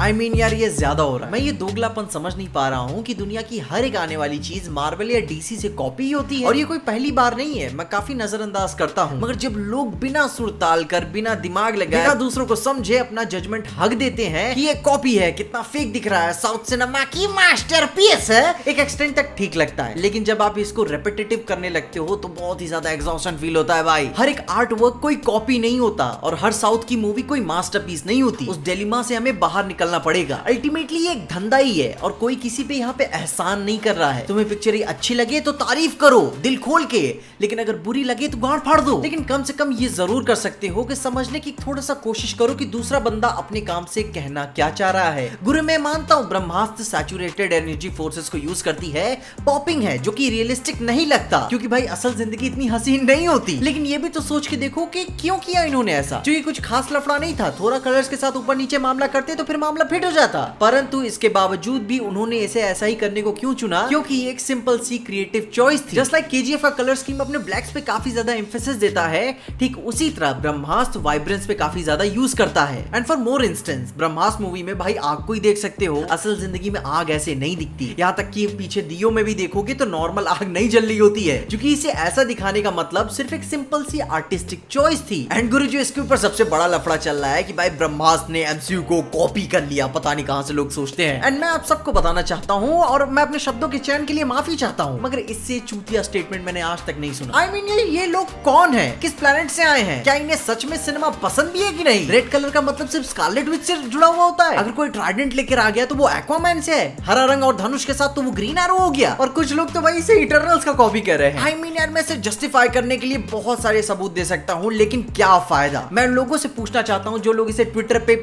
I I mean mean यार ये ज्यादा हो रहा है मैं ये दोगलापन समझ नहीं पा रहा हूँ कि दुनिया की हर एक आने वाली चीज मार्बल या डीसी से कॉपी होती है और ये कोई पहली बार नहीं है मैं काफी नजरअंदाज करता हूँ मगर जब लोग बिना सुरताल कर बिना दिमाग लगाए बिना दूसरों को समझे अपना जजमेंट हक देते हैं कि ये कॉपी है कितना फेक दिख रहा है साउथ सिनेमा की मास्टर है एक एक्सटेंट तक ठीक लगता है लेकिन जब आप इसको रेपिटेटिव करने लगते हो तो बहुत ही ज्यादा एग्जॉस्टन फील होता है भाई हर एक आर्ट वर्क कोई कॉपी नहीं होता और हर साउथ की मूवी कोई मास्टर नहीं होती उस डेलीमा से हमें बाहर निकल निकलना पड़ेगा अल्टीमेटली ये एक धंधा ही है और कोई किसी पे यहाँ पे एहसान नहीं कर रहा है तुम्हें पिक्चर ये अच्छी लगे तो तारीफ करो दिल खोल के लेकिन अगर बुरी लगे तो गाड़ फाड़ दो लेकिन कम से कम ये जरूर कर सकते हो कि समझने की थोड़ा सा कोशिश करो कि दूसरा बंदा अपने काम से कहना क्या चाह रहा है गुरु मैं मानता हूँ ब्रह्मास्त्र सैचुरेटेड एनर्जी फोर्सेस को यूज करती है पॉपिंग है जो की रियलिस्टिक नहीं लगता क्यूँकी भाई असल जिंदगी इतनी हसीन नहीं होती लेकिन ये भी तो सोच के देखो की क्यों किया इन्होंने ऐसा जो ये कुछ खास लफड़ा नहीं था थोड़ा कलर्स के साथ ऊपर नीचे मामला करते तो फिर मामला मामला फिट हो जाता परंतु इसके बावजूद भी उन्होंने इसे ऐसा ही करने को क्यों चुना क्योंकि एक सिंपल सी क्रिएटिव चॉइस थी जस्ट लाइक केजीएफ का कलर स्कीम अपने ब्लैक्स पे काफी ज्यादा एम्फेसिस देता है ठीक उसी तरह ब्रह्मास्त्र वाइब्रेंस पे काफी ज्यादा यूज करता है and for more instances Brahmastra movie में भाई आग को ही देख सकते हो असल जिंदगी में आग ऐसे नहीं दिखती यहाँ तक की पीछे दियो में भी देखोगे तो नॉर्मल आग नहीं जल रही होती है क्योंकि इसे ऐसा दिखाने का मतलब सिर्फ एक सिंपल सी आर्टिस्टिक चॉइस थी एंड गुरु इसके ऊपर सबसे बड़ा लफड़ा चल रहा है की भाई ब्रह्मास्त्र ने एमसीयू को कॉपी कर कर लिया पता नहीं कहाँ से लोग सोचते हैं एंड मैं आप सबको बताना चाहता हूँ और मैं अपने शब्दों के चयन के लिए माफी चाहता हूँ मगर इससे चूतिया स्टेटमेंट मैंने आज तक नहीं सुना आई I मीन mean, ये ये लोग कौन है किस प्लेनेट से आए हैं क्या इन्हें सच में सिनेमा पसंद भी है की नहीं रेड कलर का मतलब सिर्फ स्कारलेट विच से जुड़ा हुआ होता है अगर कोई ट्राइडेंट लेकर आ गया तो वो एक्वामैन से है हरा रंग और धनुष के साथ तो वो ग्रीन एरो हो गया और कुछ लोग तो वही से इटरनल्स का कॉपी कर रहे हैं आई I मीन mean, यार मैं इसे जस्टिफाई करने के लिए बहुत सारे सबूत दे सकता हूँ लेकिन क्या फायदा मैं उन लोगों से पूछना चाहता हूँ जो लोग इसे ट्विटर पे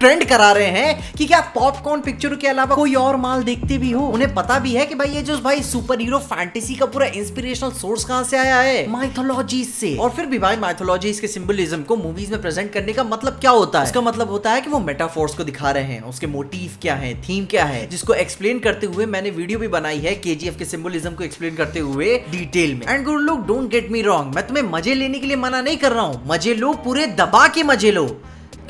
ट्रेंड करा रहे हैं कि क्या पॉपकॉर्न पिक्चर के अलावा कोई और माल देखते भी हो उन्हें पता भी है कि भाई ये जो भाई सुपर हीरो फैंटेसी का पूरा इंस्पिरेशनल सोर्स कहाँ से आया है माइथोलॉजी से और फिर भी भाई माइथोलॉजी के सिंबलिज्म को मूवीज में प्रेजेंट करने का मतलब क्या होता है इसका मतलब होता है कि वो मेटाफोर्स को दिखा रहे हैं उसके मोटिव क्या है थीम क्या है जिसको एक्सप्लेन करते हुए मैंने वीडियो भी बनाई है के के सिंबलिज्म को एक्सप्लेन करते हुए डिटेल में and good look don't get me wrong मैं तुम्हें मजे लेने के लिए मना नहीं कर रहा हूँ मजे लो पूरे दबा के मजे लो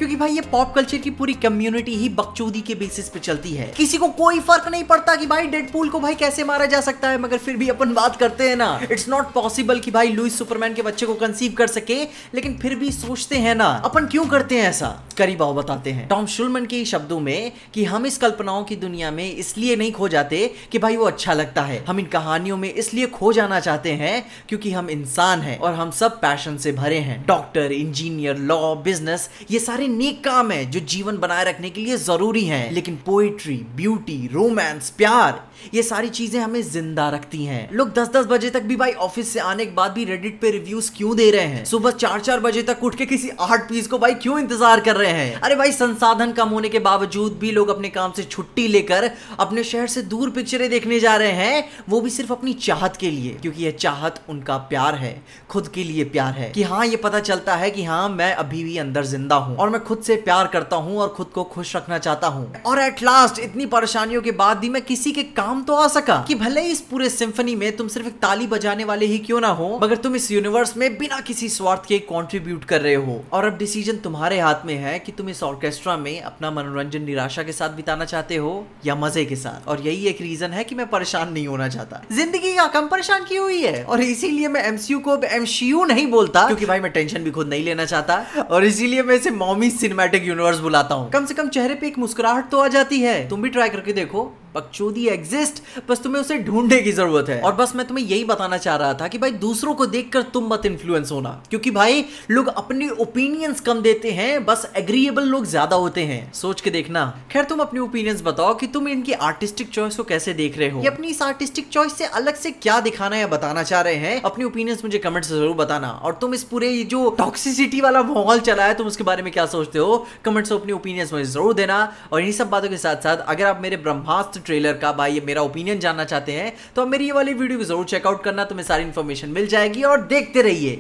क्योंकि भाई ये पॉप कल्चर की पूरी कम्युनिटी ही बकचोदी के बेसिस पे चलती है किसी को कोई फर्क नहीं पड़ता कि भाई डेडपूल को भाई कैसे मारा जा सकता है मगर फिर भी अपन बात करते हैं ना इट्स नॉट पॉसिबल कि भाई लुइस सुपरमैन के बच्चे को कंसीव कर सके लेकिन फिर भी सोचते हैं ना अपन क्यों करते हैं ऐसा आओ बताते हैं टॉम शुलमन के शब्दों में कि हम इस कल्पनाओं की दुनिया में इसलिए नहीं खो जाते कि भाई वो अच्छा लगता है हम इन कहानियों में इसलिए खो जाना चाहते हैं क्योंकि हम इंसान हैं और हम सब पैशन से भरे हैं डॉक्टर इंजीनियर लॉ बिजनेस ये सारे नेक काम है जो जीवन बनाए रखने के लिए जरूरी है लेकिन पोइट्री ब्यूटी रोमांस प्यार ये सारी चीजें हमें जिंदा रखती हैं लोग 10-10 बजे तक भी भाई ऑफिस से आने के बाद भी रेडिट पे रिव्यूज क्यों दे रहे हैं सुबह चार चार बजे तक उठ के किसी आर्ट पीस को भाई क्यों इंतजार कर रहे रहे हैं अरे भाई संसाधन कम होने के बावजूद भी लोग अपने काम से छुट्टी लेकर अपने शहर से दूर पिक्चरें देखने जा रहे हैं वो भी सिर्फ अपनी चाहत के लिए क्योंकि यह चाहत उनका प्यार है खुद के लिए प्यार है कि हाँ ये पता चलता है कि हाँ मैं अभी भी अंदर जिंदा हूँ और मैं खुद से प्यार करता हूँ और खुद को खुश रखना चाहता हूँ और एट लास्ट इतनी परेशानियों के बाद भी मैं किसी के काम तो आ सका कि भले इस पूरे सिंफनी में तुम सिर्फ एक ताली बजाने वाले ही क्यों ना हो मगर तुम इस यूनिवर्स में बिना किसी स्वार्थ के कॉन्ट्रीब्यूट कर रहे हो और अब डिसीजन तुम्हारे हाथ में है है कि तुम इस ऑर्केस्ट्रा में अपना मनोरंजन निराशा के साथ बिताना चाहते हो या मजे के साथ और यही एक रीजन है कि मैं परेशान नहीं होना चाहता जिंदगी का कम परेशान की हुई है और इसीलिए मैं एमसीयू को एमसीयू नहीं बोलता क्योंकि भाई मैं टेंशन भी खुद नहीं लेना चाहता और इसीलिए मैं इसे मॉमी सिनेमेटिक यूनिवर्स बुलाता हूँ कम से कम चेहरे पे एक मुस्कुराहट तो आ जाती है तुम भी ट्राई करके देखो बकचोदी एग्जिस्ट बस तुम्हें उसे ढूंढने की जरूरत है और बस मैं तुम्हें यही बताना चाह रहा था कि भाई दूसरों को देखकर तुम मत इन्फ्लुएंस होना क्योंकि भाई लोग अपनी ओपिनियंस कम देते हैं बस एग्रीएबल लोग ज्यादा होते हैं सोच के देखना खैर तुम अपनी ओपिनियंस बताओ कि तुम इनकी आर्टिस्टिक चॉइस को कैसे देख रहे हो ये अपनी इस आर्टिस्टिक चॉइस से अलग से क्या दिखाना या बताना चाह रहे हैं अपनी ओपिनियंस मुझे कमेंट से जरूर बताना और तुम इस पूरे जो टॉक्सिसिटी वाला माहौल चला है तुम उसके बारे में क्या सोचते हो कमेंट्स अपनी ओपिनियंस मुझे जरूर देना और इन सब बातों के साथ साथ अगर आप मेरे ब्रह्मास्त्र ट्रेलर का भाई ये मेरा ओपिनियन जानना चाहते हैं तो आप मेरी ये वाली वीडियो को जरूर चेकआउट करना तुम्हें सारी इन्फॉर्मेशन मिल जाएगी और देखते रहिए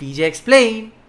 पीजे एक्सप्लेन